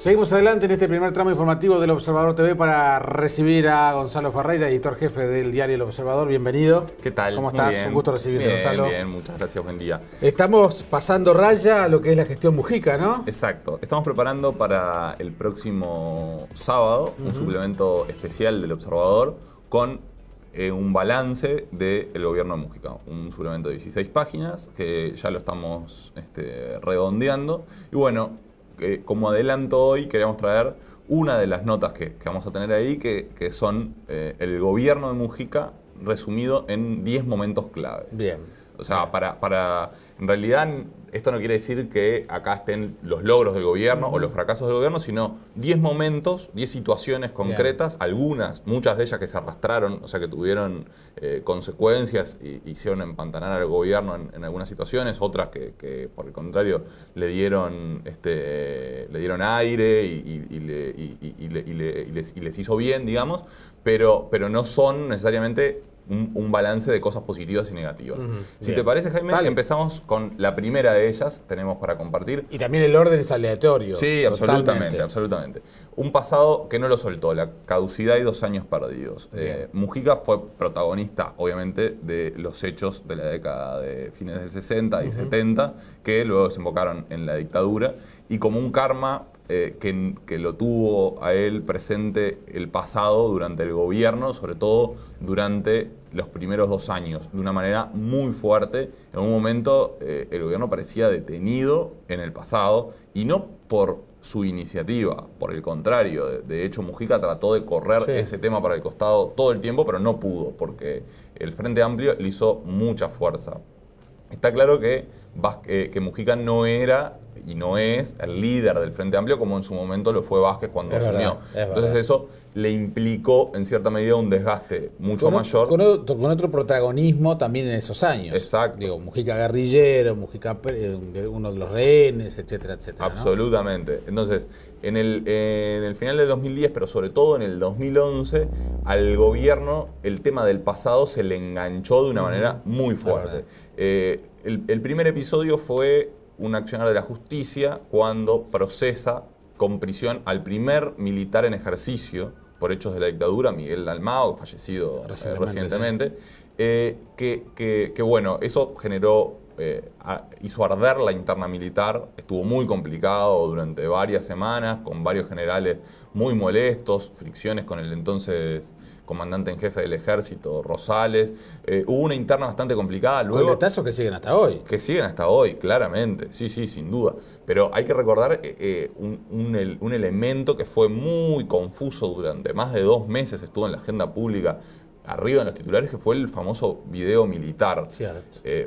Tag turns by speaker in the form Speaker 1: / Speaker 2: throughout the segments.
Speaker 1: Seguimos adelante en este primer tramo informativo del Observador TV para recibir a Gonzalo Ferreira, editor jefe del diario El Observador. Bienvenido. ¿Qué tal? ¿Cómo estás? Un gusto recibirte, Gonzalo. Bien,
Speaker 2: muchas gracias, buen día.
Speaker 1: Estamos pasando raya a lo que es la gestión Mujica,
Speaker 2: ¿no? Exacto. Estamos preparando para el próximo sábado un suplemento especial del Observador con eh, un balance del gobierno de Mujica. Un suplemento de 16 páginas que ya lo estamos este, redondeando. Y bueno, eh, como adelanto hoy, queríamos traer una de las notas que, vamos a tener ahí, que, son eh, el gobierno de Mujica resumido en 10 momentos claves. Bien. O sea, para, en realidad esto no quiere decir que acá estén los logros del gobierno o los fracasos del gobierno, sino 10 momentos, 10 situaciones concretas, algunas, muchas de ellas que se arrastraron, o sea, que tuvieron eh, consecuencias y hicieron empantanar al gobierno en, algunas situaciones, otras que, por el contrario le dieron, este, le dieron aire y les hizo bien, digamos, pero, pero no son necesariamente un, balance de cosas positivas y negativas. Si te parece, Jaime, empezamos con la primera de ellas, tenemos para compartir. Y también el orden es aleatorio. Sí, absolutamente, absolutamente. Un pasado que no lo soltó, la caducidad y dos años perdidos. Eh, Mujica fue protagonista, obviamente, de los hechos de la década de fines del 60 y 70, que luego desembocaron en la dictadura, y como un karma eh, que, lo tuvo a él presente el pasado durante el gobierno, sobre todo durante los primeros dos años, de una manera muy fuerte. En un momento eh, el gobierno parecía detenido en el pasado y no por su iniciativa, por el contrario, de, hecho Mujica trató de correr ese tema para el costado todo el tiempo, pero no pudo, porque el Frente Amplio le hizo mucha fuerza. Está claro que, eh, que Mujica no era y no es el líder del Frente Amplio como en su momento lo fue Vázquez cuando asumió. Entonces eso le implicó en cierta medida un desgaste mucho mayor.
Speaker 1: Con otro, protagonismo también en esos años. Exacto. Digo, Mujica guerrillero, Mujica eh, uno de los rehenes, etcétera,
Speaker 2: etcétera. Absolutamente. Entonces, en el, final del 2010, pero sobre todo en el 2011, al gobierno el tema del pasado se le enganchó de una manera muy fuerte. Eh, el primer episodio fue un accionar de la justicia cuando procesa con prisión al primer militar en ejercicio por hechos de la dictadura, Miguel Dalmao, fallecido eh, recientemente, eh, que, bueno, eso generó, eh, hizo arder la interna militar, estuvo muy complicado durante varias semanas, con varios generales muy molestos, fricciones con el entonces comandante en jefe del ejército, Rosales. Eh, hubo una interna bastante complicada. Luego, Coletazos que siguen hasta hoy. Que siguen hasta hoy, claramente. Sí, sí, sin duda. Pero hay que recordar eh, eh, un, elemento que fue muy confuso durante más de dos meses, estuvo en la agenda pública arriba en los titulares, que fue el famoso video militar.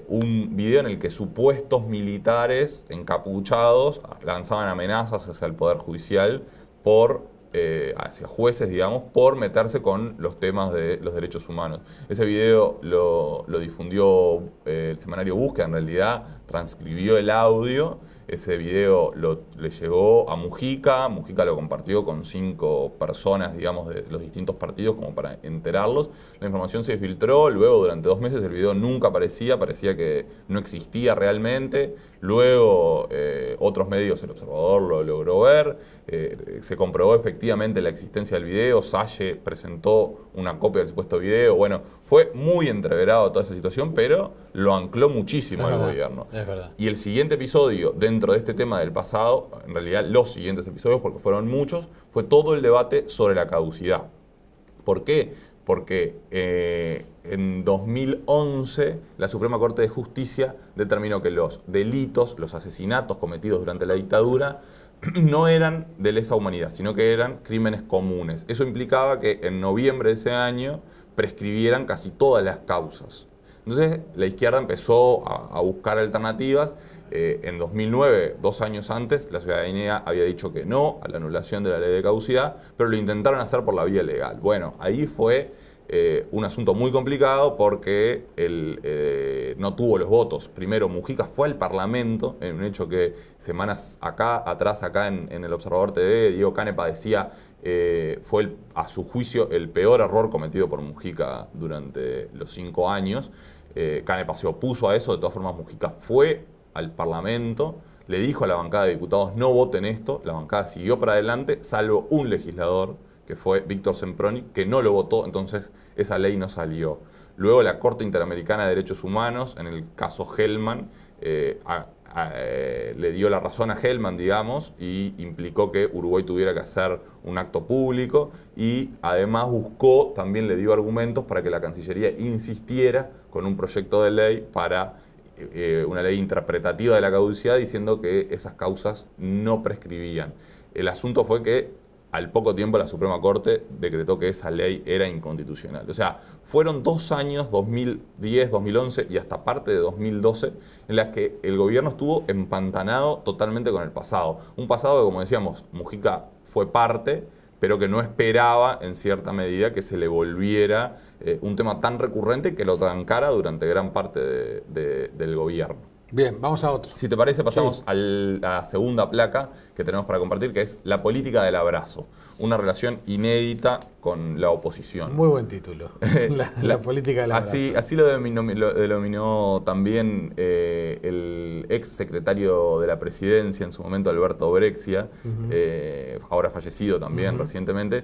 Speaker 2: un video en el que supuestos militares encapuchados lanzaban amenazas hacia el Poder Judicial por eh, hacia jueces, digamos, por meterse con los temas de los derechos humanos. Ese video lo, difundió eh, el semanario búsqueda en realidad transcribió el audio, ese video lo, le llegó a Mujica, Mujica lo compartió con cinco personas, digamos, de los distintos partidos como para enterarlos. La información se filtró, luego durante dos meses el video nunca aparecía, parecía que no existía realmente. Luego eh, otros medios, El Observador lo logró ver, eh, se comprobó efectivamente la existencia del video, Salle presentó una copia del supuesto video, bueno, fue muy entreverado toda esa situación, pero lo ancló muchísimo al gobierno. Y el siguiente episodio, dentro de este tema del pasado, en realidad los siguientes episodios, porque fueron muchos, fue todo el debate sobre la caducidad. ¿Por qué? porque eh, en 2011 la Suprema Corte de Justicia determinó que los delitos, los asesinatos cometidos durante la dictadura, no eran de lesa humanidad, sino que eran crímenes comunes. Eso implicaba que en noviembre de ese año prescribieran casi todas las causas. Entonces la izquierda empezó a buscar alternativas eh, en 2009, dos años antes, la ciudadanía había dicho que no a la anulación de la ley de caducidad, pero lo intentaron hacer por la vía legal. Bueno, ahí fue eh, un asunto muy complicado porque él eh, no tuvo los votos. Primero, Mujica fue al Parlamento, en un hecho que semanas acá, atrás, acá en, el Observador TD, Diego Canepa decía, eh, fue a su juicio el peor error cometido por Mujica durante los cinco años. Canepa se opuso a eso, de todas formas Mujica fue al Parlamento, le dijo a la bancada de diputados no voten esto, la bancada siguió para adelante, salvo un legislador, que fue Víctor Semproni, que no lo votó, entonces esa ley no salió. Luego la Corte Interamericana de Derechos Humanos, en el caso Hellman, eh, eh, le dio la razón a Hellman, digamos, y implicó que Uruguay tuviera que hacer un acto público y además buscó, también le dio argumentos para que la Cancillería insistiera con un proyecto de ley para eh, una ley interpretativa de la caducidad diciendo que esas causas no prescribían. El asunto fue que al poco tiempo la Suprema Corte decretó que esa ley era inconstitucional. O sea, fueron dos años, 2010, 2011 y hasta parte de 2012, en las que el gobierno estuvo empantanado totalmente con el pasado. Un pasado que, como decíamos, Mujica fue parte, pero que no esperaba en cierta medida que se le volviera eh, un tema tan recurrente que lo trancara durante gran parte del gobierno. Bien, vamos a otro. Si te parece, pasamos a la segunda placa que tenemos para compartir, que es La política del abrazo, una relación inédita con la oposición. Muy
Speaker 1: buen título,
Speaker 2: la, política del abrazo. Así, así lo, denominó, también eh, el ex secretario de la presidencia en su momento, Alberto Brexia, eh, ahora fallecido también recientemente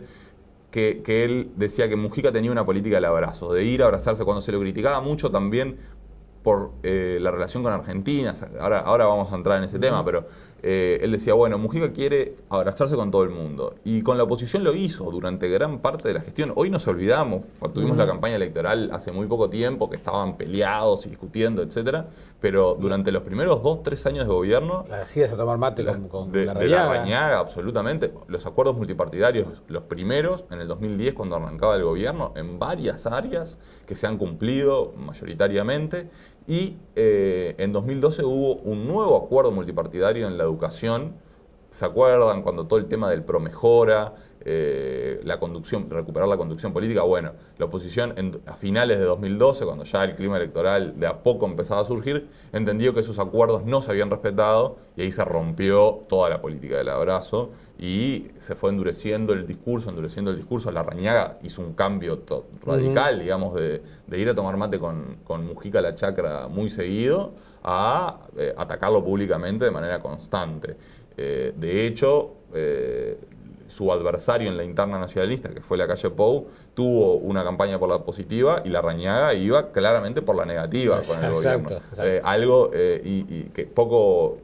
Speaker 2: que, él decía que Mujica tenía una política de abrazo, de ir a abrazarse cuando se lo criticaba mucho también por eh, la relación con Argentina. Ahora, ahora vamos a entrar en ese tema, pero eh, él decía, bueno, Mujica quiere abrazarse con todo el mundo. Y con la oposición lo hizo durante gran parte de la gestión. Hoy nos olvidamos, cuando tuvimos la campaña electoral hace muy poco tiempo, que estaban peleados y discutiendo, etcétera, pero durante los primeros dos, tres años de gobierno... La a tomar mate la, con, con de, la, de absolutamente. Los acuerdos multipartidarios, los primeros, en el 2010, cuando arrancaba el gobierno, en varias áreas que se han cumplido mayoritariamente, y eh, en 2012 hubo un nuevo acuerdo multipartidario en la educación. ¿Se acuerdan cuando todo el tema del ProMejora, eh, la conducción, recuperar la conducción política. Bueno, la oposición a finales de 2012, cuando ya el clima electoral de a poco empezaba a surgir, entendió que esos acuerdos no se habían respetado y ahí se rompió toda la política del abrazo y se fue endureciendo el discurso, endureciendo el discurso. La Rañaga hizo un cambio radical, digamos, de, ir a tomar mate con, Mujica la chacra muy seguido a eh, atacarlo públicamente de manera constante. Eh, de hecho, su adversario en la interna nacionalista, que fue la calle Pou, tuvo una campaña por la positiva y la Rañaga iba claramente por la negativa con el gobierno. Eh, algo eh, y, que poco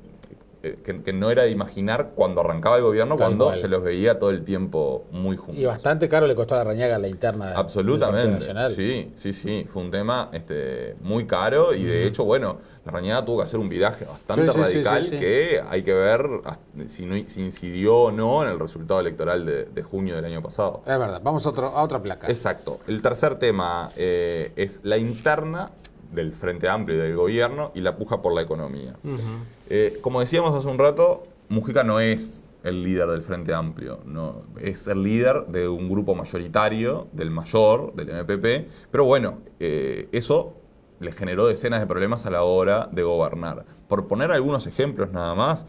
Speaker 2: eh, que, no era de imaginar cuando arrancaba el gobierno, cuando se los veía todo el tiempo muy juntos. Y
Speaker 1: bastante caro le costó a Rañaga la interna. Absolutamente. Nacional.
Speaker 2: Sí, sí, sí. Fue un tema este, muy caro y de hecho, bueno, la Rañaga tuvo que hacer un viraje bastante radical que hay que ver si, no, incidió o no en el resultado electoral de, junio del año pasado. Es verdad. Vamos a, otra placa. Exacto. El tercer tema eh, es la interna del Frente Amplio y del gobierno y la puja por la economía. Eh, como decíamos hace un rato, Mujica no es el líder del Frente Amplio, no, es el líder de un grupo mayoritario, del mayor, del MPP, pero bueno, eh, eso le generó decenas de problemas a la hora de gobernar. Por poner algunos ejemplos nada más,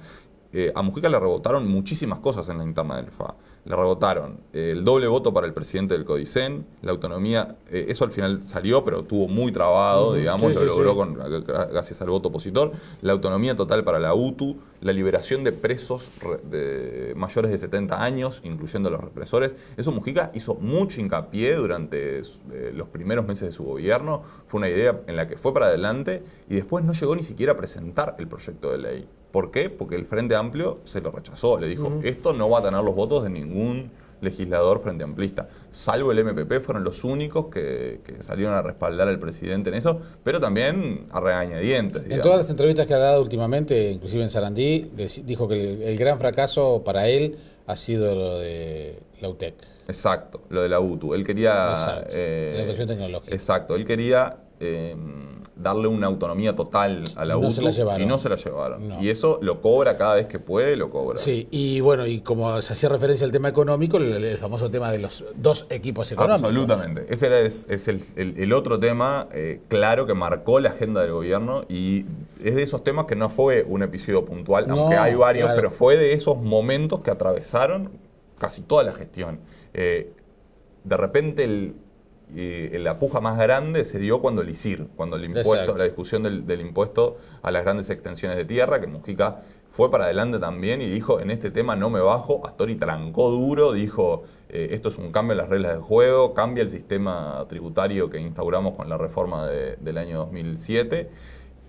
Speaker 2: eh, a Mujica le rebotaron muchísimas cosas en la interna del FA le rebotaron el doble voto para el presidente del Codicen, la autonomía, eh, eso al final salió, pero tuvo muy trabado, digamos, lo logró Con, gracias al voto opositor, la autonomía total para la UTU, la liberación de presos de mayores de 70 años, incluyendo los represores. Eso Mujica hizo mucho hincapié durante eh, los primeros meses de su gobierno, fue una idea en la que fue para adelante y después no llegó ni siquiera a presentar el proyecto de ley. ¿Por qué? Porque el Frente Amplio se lo rechazó, le dijo, esto no va a tener los votos de ningún legislador frente amplista, salvo el MPP, fueron los únicos que, salieron a respaldar al presidente en eso, pero también a regañadientes. En todas las
Speaker 1: entrevistas que ha dado últimamente, inclusive en Sarandí, dijo que el,
Speaker 2: gran fracaso para él ha sido lo de la UTEC. Exacto, lo de la UTU. Él quería... educación tecnológica. Eh, exacto, él quería Em, darle una autonomía total a la no y no se la llevaron. Y eso lo cobra cada vez que puede, lo cobra.
Speaker 1: Sí, y bueno, y como se hacía referencia al tema económico, el, famoso tema de los dos equipos económicos. Absolutamente.
Speaker 2: Ese era, es, el, otro tema eh, claro que marcó la agenda del gobierno y es de esos temas que no fue un episodio puntual, aunque hay varios, pero fue de esos momentos que atravesaron casi toda la gestión. Eh, de repente el y la puja más grande se dio cuando el ICIR, cuando el impuesto, la discusión del, impuesto a las grandes extensiones de tierra, que Mujica fue para adelante también y dijo, en este tema no me bajo, Astori trancó duro, dijo, eh, esto es un cambio en las reglas de juego, cambia el sistema tributario que instauramos con la reforma del año 2007.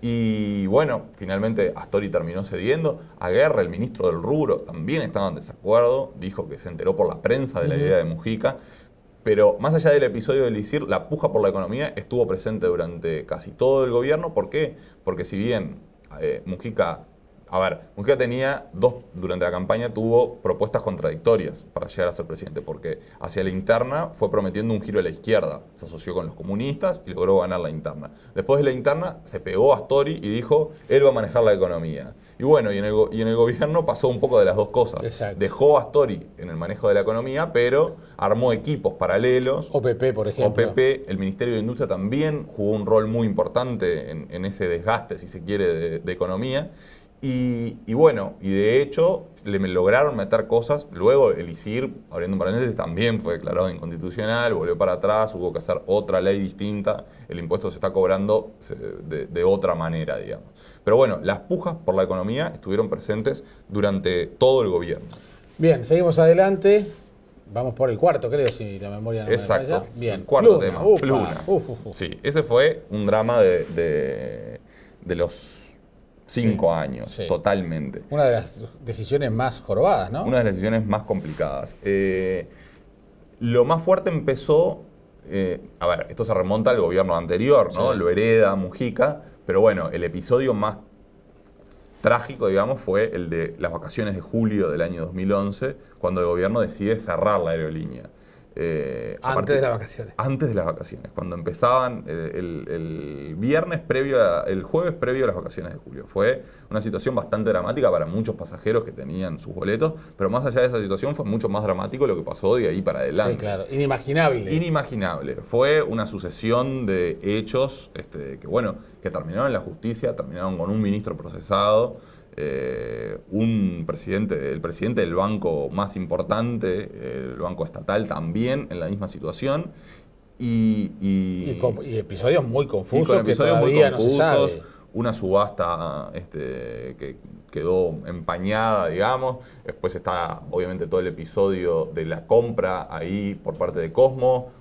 Speaker 2: Y bueno, finalmente Astori terminó cediendo. Aguerra, el ministro del rubro, también estaba en desacuerdo. Dijo que se enteró por la prensa de la idea de Mujica. Pero más allá del episodio del ICIR, la puja por la economía estuvo presente durante casi todo el gobierno. ¿Por qué? Porque si bien eh, Mujica a ver, Mujica tenía dos, durante la campaña tuvo propuestas contradictorias para llegar a ser presidente, porque hacia la interna fue prometiendo un giro a la izquierda, se asoció con los comunistas y logró ganar la interna. Después de la interna se pegó a Story y dijo, él va a manejar la economía. Y bueno, y en el, gobierno pasó un poco de las dos cosas. Dejó a Astori en el manejo de la economía, pero armó equipos paralelos. OPP, por ejemplo. OPP, el Ministerio de Industria también jugó un rol muy importante en, ese desgaste, si se quiere, de economía. Y, bueno, y de hecho le lograron meter cosas. Luego el ICIR, abriendo un paréntesis, también fue declarado inconstitucional, volvió para atrás, hubo que hacer otra ley distinta, el impuesto se está cobrando de, otra manera, digamos. Pero bueno, las pujas por la economía estuvieron presentes durante todo el gobierno.
Speaker 1: Bien, seguimos adelante. Vamos por el cuarto, creo, si la memoria no Exacto. me falla. Bien. cuarto tema,
Speaker 2: Sí, ese fue un drama de los Cinco años, totalmente.
Speaker 1: Una de las decisiones
Speaker 2: más jorobadas, ¿no? Una de las decisiones más complicadas. Eh, lo más fuerte empezó, eh, a ver, esto se remonta al gobierno anterior, ¿no? Lo hereda Mujica, pero bueno, el episodio más trágico, digamos, fue el de las vacaciones de julio del año 2011, cuando el gobierno decide cerrar la aerolínea. Eh, antes de las vacaciones. Antes de las vacaciones, cuando empezaban eh, el, viernes previo, el jueves previo a las vacaciones de julio. Fue una situación bastante dramática para muchos pasajeros que tenían sus boletos, pero más allá de esa situación fue mucho más dramático lo que pasó de ahí para adelante. Sí, claro, inimaginable. Inimaginable. Fue una sucesión de hechos este, que, bueno, que terminaron en la justicia, terminaron con un ministro procesado. Eh, un presidente, el presidente del banco más importante, el banco estatal también en la misma situación. Y,
Speaker 1: episodios muy confusos. episodios muy confusos.
Speaker 2: una subasta este, que quedó empañada, digamos. Después está, obviamente, todo el episodio de la compra ahí por parte de Cosmo.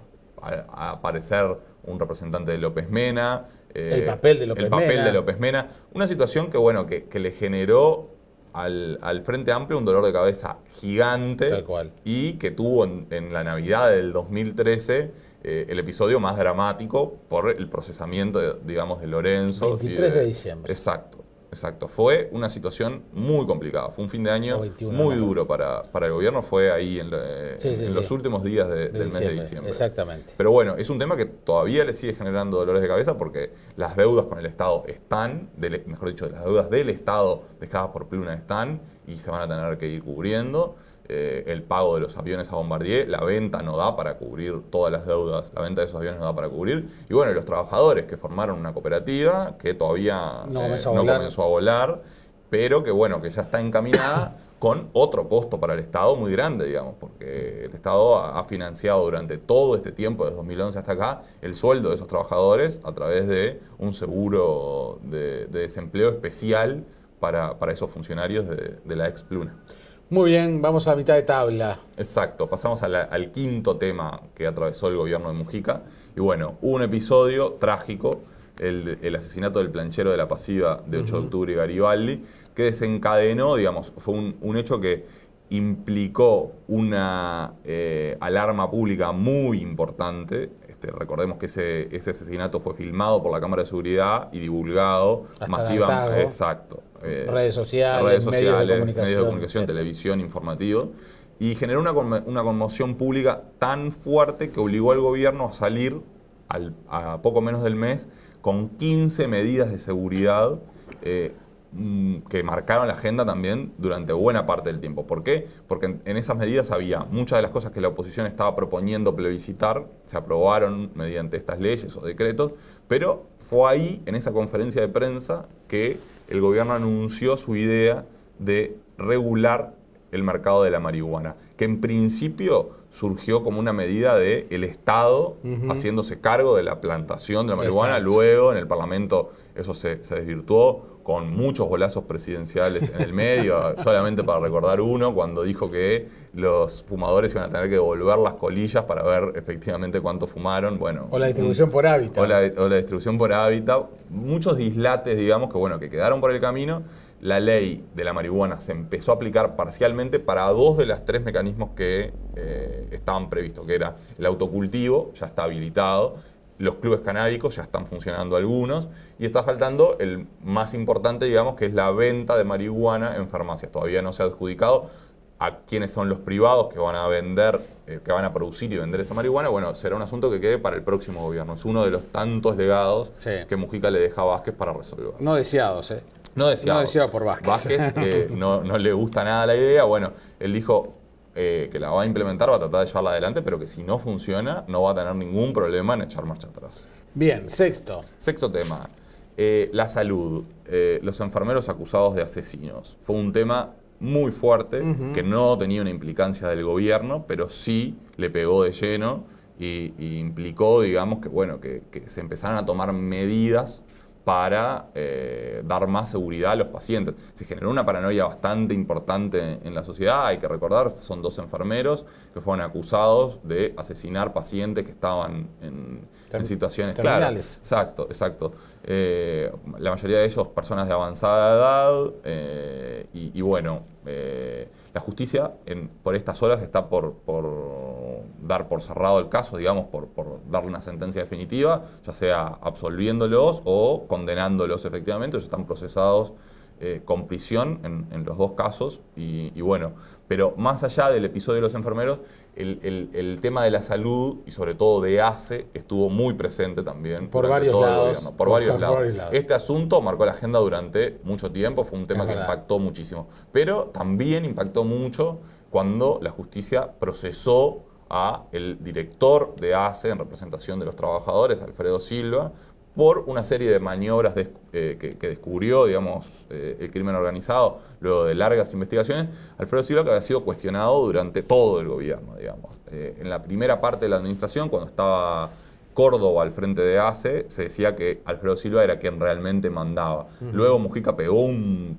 Speaker 2: aparecer un representante de López Mena. Eh, el papel de López, Mena. Una situación que, bueno, que, le generó al, al, Frente Amplio un dolor de cabeza gigante. cual. Y que tuvo en, la Navidad del 2013 eh, el episodio más dramático por el procesamiento, digamos, de Lorenzo. 23 de, diciembre. Exacto. Exacto, fue una situación muy complicada, fue un fin de año muy duro para, para, el gobierno, fue ahí en, eh, los últimos días del mes de diciembre.
Speaker 1: Exactamente.
Speaker 2: Pero bueno, es un tema que todavía le sigue generando dolores de cabeza porque las deudas con el Estado están, mejor dicho, las deudas del Estado dejadas por Pluna están y se van a tener que ir cubriendo. Eh, el pago de los aviones a Bombardier, la venta no da para cubrir todas las deudas, la venta de esos aviones no da para cubrir. Y bueno, los trabajadores que formaron una cooperativa que todavía no, eh, comenzó, a volar, pero que bueno, que ya está encaminada con otro costo para el Estado muy grande, digamos, porque el Estado ha, financiado durante todo este tiempo, desde 2011 hasta acá, el sueldo de esos trabajadores a través de un seguro de, desempleo especial para, esos funcionarios de, de la ex Pluna. Muy bien, vamos a mitad de tabla. Exacto, pasamos al quinto tema que atravesó el gobierno de Mujica. Y bueno, un episodio trágico, el, asesinato del planchero de la pasiva de 8 de octubre Garibaldi, que desencadenó, digamos, fue un, hecho que implicó una eh, alarma pública muy importante. Este, recordemos que ese, ese asesinato fue filmado por la Cámara de Seguridad y divulgado masivamente. Exacto eh, redes
Speaker 1: sociales, medios, de comunicación,
Speaker 2: televisión, informativo, y generó una, conmoción pública tan fuerte que obligó al gobierno a salir a poco menos del mes con 15 medidas de seguridad eh, mm, que marcaron la agenda también durante buena parte del tiempo. ¿Por qué? Porque en esas medidas había muchas de las cosas que la oposición estaba proponiendo plebiscitar, se aprobaron mediante estas leyes o decretos, pero fue ahí, en esa conferencia de prensa, que el gobierno anunció su idea de regular el mercado de la marihuana, que en principio surgió como una medida del el Estado haciéndose cargo de la plantación de la marihuana, luego en el Parlamento eso se desvirtuó, con muchos golazos presidenciales en el medio, solamente para recordar uno, cuando dijo que los fumadores iban a tener que devolver las colillas para ver efectivamente cuánto fumaron. Bueno, o la distribución por hábitat. O la, distribución por hábitat. Muchos dislates, digamos, que, bueno, que quedaron por el camino. La ley de la marihuana se empezó a aplicar parcialmente para dos de los tres mecanismos que eh, estaban previstos, que era el autocultivo, ya está habilitado, los clubes canábicos ya están funcionando algunos y está faltando el más importante, digamos, que es la venta de marihuana en farmacias. Todavía no se ha adjudicado a quiénes son los privados que van a vender, eh, que van a producir y vender esa marihuana. Bueno, será un asunto que quede para el próximo gobierno. Es uno de los tantos legados que Mujica le deja a Vázquez para resolver. No
Speaker 1: deseados, ¿eh? No deseados No por Vázquez. Vázquez
Speaker 2: no le gusta nada la idea. Bueno, él dijo, eh, que la va a implementar, va a tratar de llevarla adelante, pero que si no funciona, no va a tener ningún problema en echar marcha atrás. Bien, sexto. Sexto tema. Eh, la salud, eh, los enfermeros acusados de asesinos. Fue un tema muy fuerte, que no tenía una implicancia del gobierno, pero sí le pegó de lleno y, implicó, digamos, que, bueno, que, se empezaran a tomar medidas para eh, dar más seguridad a los pacientes. Se generó una paranoia bastante importante en la sociedad, hay que recordar, son dos enfermeros que fueron acusados de asesinar pacientes que estaban en, situaciones terminales. Exacto, exacto. Eh, la mayoría de ellos personas de avanzada edad eh, y, bueno, la justicia en, por estas horas está por, dar por cerrado el caso, digamos, por, por darle una sentencia definitiva, ya sea absolviéndolos o condenándolos efectivamente, ellos están procesados eh, con prisión en, los dos casos. Y, bueno, pero más allá del episodio de los enfermeros, el, tema de la salud y sobre todo de ACE estuvo muy presente también. Por varios lados. Por, varios Este asunto marcó la agenda durante mucho tiempo, fue un tema que impactó muchísimo. Pero también impactó mucho cuando la justicia procesó a el director de ACE en representación de los trabajadores, Alfredo Silva, por una serie de maniobras eh, que, descubrió, digamos, eh, el crimen organizado luego de largas investigaciones, Alfredo Silva que había sido cuestionado durante todo el gobierno, digamos. Eh, en la primera parte de la administración, cuando estaba Córdoba al frente de ACE, se decía que Alfredo Silva era quien realmente mandaba. Luego Mujica pegó un,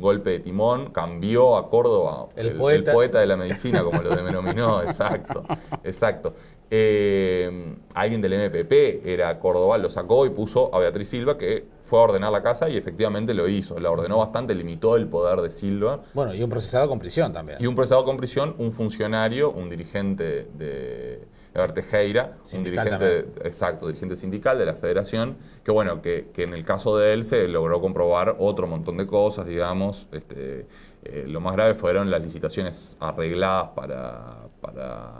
Speaker 2: golpe de timón, cambió a Córdoba, el, poeta. de la medicina, como lo denominó, exacto, exacto. Eh, alguien del MPP era Córdoba, lo sacó y puso a Beatriz Silva, que fue a ordenar la casa y efectivamente lo hizo. La ordenó bastante, limitó el poder de Silva.
Speaker 1: Bueno, y un procesado con prisión también. Y un
Speaker 2: procesado con prisión, un funcionario, un dirigente de Eber Tejeira, un dirigente, exacto, dirigente sindical de la federación, que bueno, que, en el caso de él se logró comprobar otro montón de cosas, digamos. Este, eh, lo más grave fueron las licitaciones arregladas para,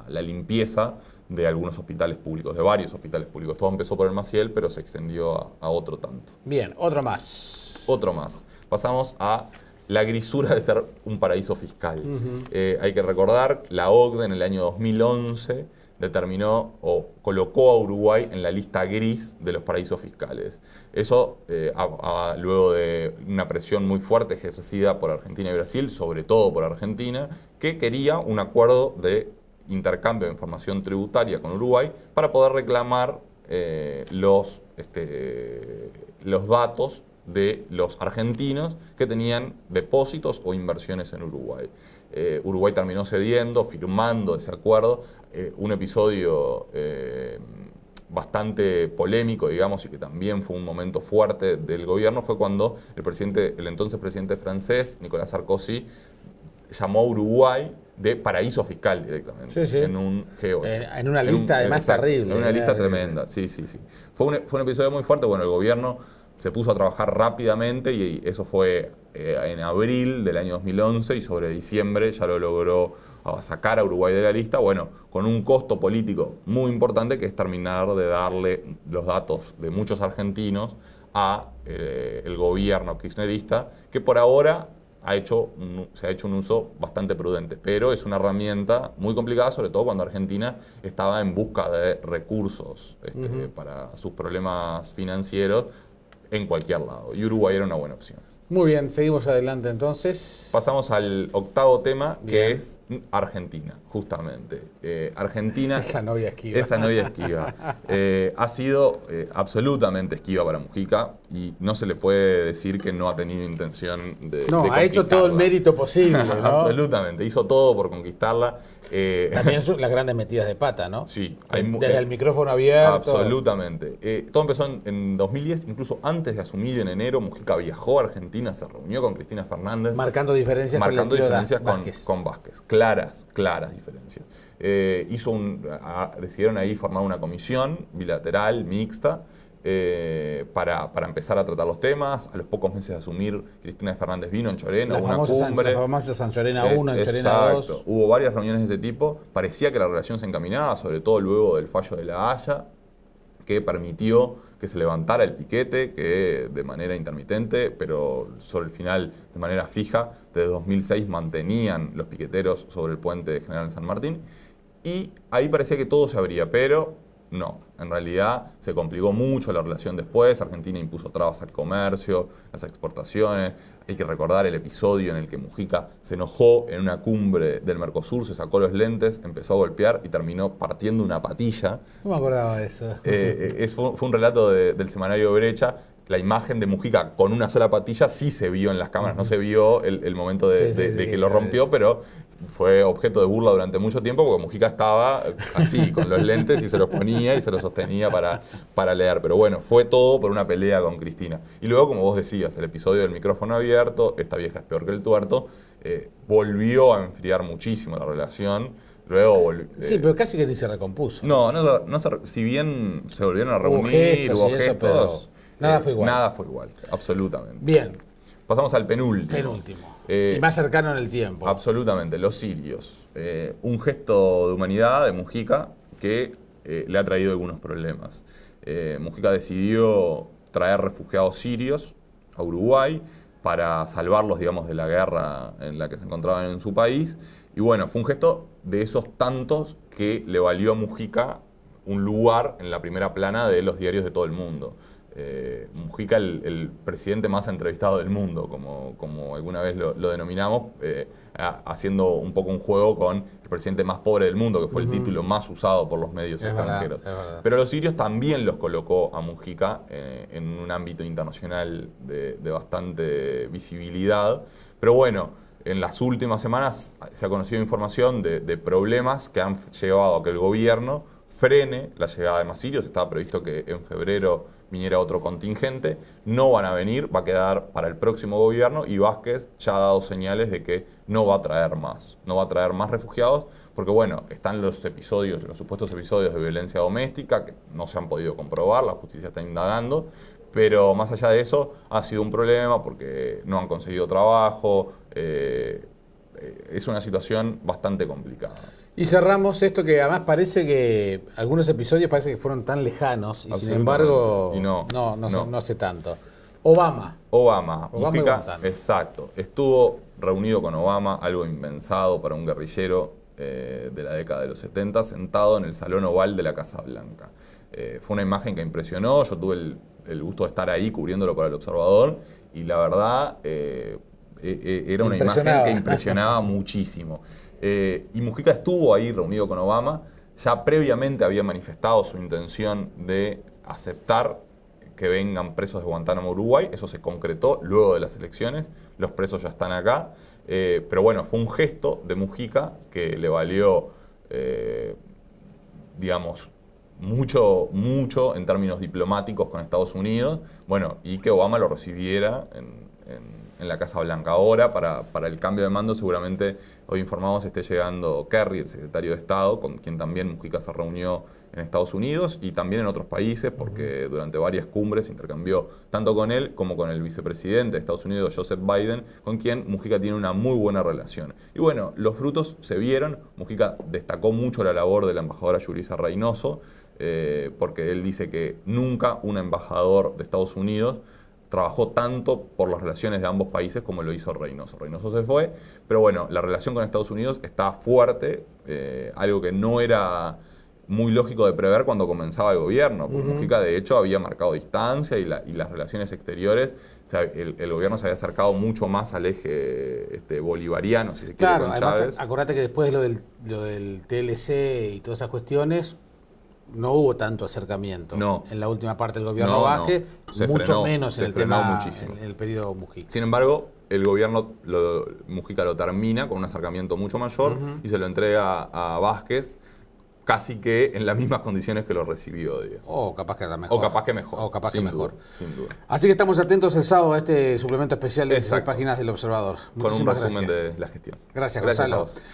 Speaker 2: la limpieza de algunos hospitales públicos, de varios hospitales públicos. Todo empezó por el Maciel, pero se extendió a, otro tanto. Bien, otro más. Otro más. Pasamos a la grisura de ser un paraíso fiscal. Eh, hay que recordar la OCDE en el año 2011 determinó o colocó a Uruguay en la lista gris de los paraísos fiscales. Eso eh, luego de una presión muy fuerte ejercida por Argentina y Brasil, sobre todo por Argentina, que quería un acuerdo de intercambio de información tributaria con Uruguay para poder reclamar eh, los, este, los datos de los argentinos que tenían depósitos o inversiones en Uruguay. Eh, Uruguay terminó cediendo, firmando ese acuerdo, eh, un episodio eh, bastante polémico, digamos, y que también fue un momento fuerte del gobierno, fue cuando el, presidente, el entonces presidente francés, Nicolás Sarkozy, llamó a Uruguay de paraíso fiscal directamente. En un G8. Eh, en, una lista además terrible. En una lista tremenda, sí, sí, sí. Fue un, episodio muy fuerte. Bueno, el gobierno se puso a trabajar rápidamente y eso fue en abril del año 2011 y sobre diciembre ya lo logró a sacar a Uruguay de la lista, bueno, con un costo político muy importante que es terminar de darle los datos de muchos argentinos a eh, el gobierno kirchnerista, que por ahora ha hecho se ha hecho un uso bastante prudente, pero es una herramienta muy complicada, sobre todo cuando Argentina estaba en busca de recursos este, para sus problemas financieros en cualquier lado. Y Uruguay era una buena opción.
Speaker 1: Muy bien, seguimos adelante entonces.
Speaker 2: Pasamos al octavo tema, que es Argentina, justamente. Eh, Argentina. esa novia esquiva. Esa novia esquiva. Eh, ha sido eh, absolutamente esquiva para Mujica y no se le puede decir que no ha tenido intención de. No, ha hecho todo
Speaker 1: el mérito posible. absolutamente,
Speaker 2: hizo todo por conquistarla. Eh, También son las grandes metidas de pata, ¿no? Sí. Eh, hay, Desde eh, el micrófono abierto. Absolutamente. todo empezó en, 2010, incluso antes de asumir en enero, Mujica viajó a Argentina, se reunió con Cristina Fernández. Marcando diferencias, marcando diferencias con, Vázquez. Claras, claras diferencias. hizo decidieron ahí formar una comisión bilateral, mixta, eh, para, empezar a tratar los temas. A los pocos meses de asumir, Cristina Fernández vino en Chorena, una cumbre.
Speaker 1: la San Chorena 1, eh, en
Speaker 2: Hubo varias reuniones de ese tipo. Parecía que la relación se encaminaba, sobre todo luego del fallo de La Haya, que permitió que se levantara el piquete, que de manera intermitente, pero sobre el final de manera fija, desde 2006 mantenían los piqueteros sobre el puente General San Martín. Y ahí parecía que todo se abría, pero no, en realidad se complicó mucho la relación después, Argentina impuso trabas al comercio, las exportaciones, hay que recordar el episodio en el que Mujica se enojó en una cumbre del Mercosur, se sacó los lentes, empezó a golpear y terminó partiendo una patilla.
Speaker 1: No me acordaba de eso. Eh,
Speaker 2: eh, fue, un relato del semanario Brecha. La imagen de Mujica con una sola patilla sí se vio en las cámaras, no se vio el, momento de, que lo rompió, pero fue objeto de burla durante mucho tiempo porque Mujica estaba eh, así, con los lentes y se los ponía y se los sostenía para, para leer. Pero bueno, fue todo por una pelea con Cristina. Y luego, como vos decías, el episodio del micrófono abierto, esta vieja es peor que el tuerto, eh, volvió a enfriar muchísimo la relación. Luego eh, Sí, pero casi que ni se recompuso. No, no, no si bien se volvieron a reunir, hubo gestos,
Speaker 1: nada fue igual. Nada
Speaker 2: fue igual, absolutamente. Bien. Pasamos al penúltimo. Penúltimo. Eh, y más cercano en el tiempo. Absolutamente, los sirios. Eh, un gesto de humanidad de Mujica que eh, le ha traído algunos problemas. Mujica decidió traer refugiados sirios a Uruguay para salvarlos, digamos, de la guerra en la que se encontraban en su país. Y bueno, fue un gesto de esos tantos que le valió a Mujica un lugar en la primera plana de los diarios de todo el mundo. Eh, Mujica el, presidente más entrevistado del mundo, como, alguna vez lo, denominamos, eh, haciendo un poco un juego con el presidente más pobre del mundo, que fue el título más usado por los medios extranjeros. Pero los sirios también los colocó a Mujica eh, en un ámbito internacional de, bastante visibilidad. Pero bueno, en las últimas semanas se ha conocido información de, problemas que han llevado a que el gobierno frene la llegada de más sirios. Estaba previsto que en febrero viniera otro contingente. No van a venir, va a quedar para el próximo gobierno y Vázquez ya ha dado señales de que no va a traer más, no va a traer más refugiados, porque bueno, están los episodios, los supuestos episodios de violencia doméstica que no se han podido comprobar, la justicia está indagando, pero más allá de eso ha sido un problema porque no han conseguido trabajo, eh, eh, es una situación bastante complicada. Y cerramos esto que además parece que algunos
Speaker 1: episodios parece que fueron tan lejanos y sin embargo
Speaker 2: no, no, no,
Speaker 1: hace tanto. Obama.
Speaker 2: Obama. Obama exacto. Estuvo reunido con Obama, algo impensado para un guerrillero eh, de la década de los 70, sentado en el salón oval de la Casa Blanca. Eh, fue una imagen que impresionó, yo tuve el, gusto de estar ahí cubriéndolo para el observador y la verdad eh, e, e, era una imagen que impresionaba muchísimo. Eh, y Mujica estuvo ahí reunido con Obama, ya previamente había manifestado su intención de aceptar que vengan presos de Guantánamo Uruguay, eso se concretó luego de las elecciones, los presos ya están acá, eh, pero bueno, fue un gesto de Mujica que le valió, eh, digamos, mucho, mucho en términos diplomáticos con Estados Unidos, bueno, y que Obama lo recibiera en en la Casa Blanca. Ahora, para, el cambio de mando, seguramente hoy informamos esté llegando Kerry, el secretario de Estado, con quien también Mujica se reunió en Estados Unidos y también en otros países, porque durante varias cumbres intercambió tanto con él como con el vicepresidente de Estados Unidos, Joseph Biden, con quien Mujica tiene una muy buena relación. Y bueno, los frutos se vieron, Mujica destacó mucho la labor de la embajadora Yulisa Reynoso, eh, porque él dice que nunca un embajador de Estados Unidos trabajó tanto por las relaciones de ambos países como lo hizo Reynoso. Reynoso se fue, pero bueno, la relación con Estados Unidos estaba fuerte, eh, algo que no era muy lógico de prever cuando comenzaba el gobierno, porque de hecho había marcado distancia y, las relaciones exteriores, el, gobierno se había acercado mucho más al eje este, bolivariano, si se quiere, claro, con Chávez.
Speaker 1: que después de lo del, lo del TLC y todas esas cuestiones, no hubo tanto acercamiento en la última parte del gobierno Vázquez, mucho menos en el tema
Speaker 2: el periodo Mujica. Sin embargo, el gobierno Mujica lo termina con un acercamiento mucho mayor y se lo entrega a, Vázquez casi que en las mismas condiciones que lo recibió. O capaz que mejor. O capaz que mejor. O capaz que mejor. sin duda.
Speaker 1: Así que estamos atentos el sábado a este suplemento especial de las páginas del Observador. Con un resumen de
Speaker 2: la gestión. Gracias, gracias Gonzalo.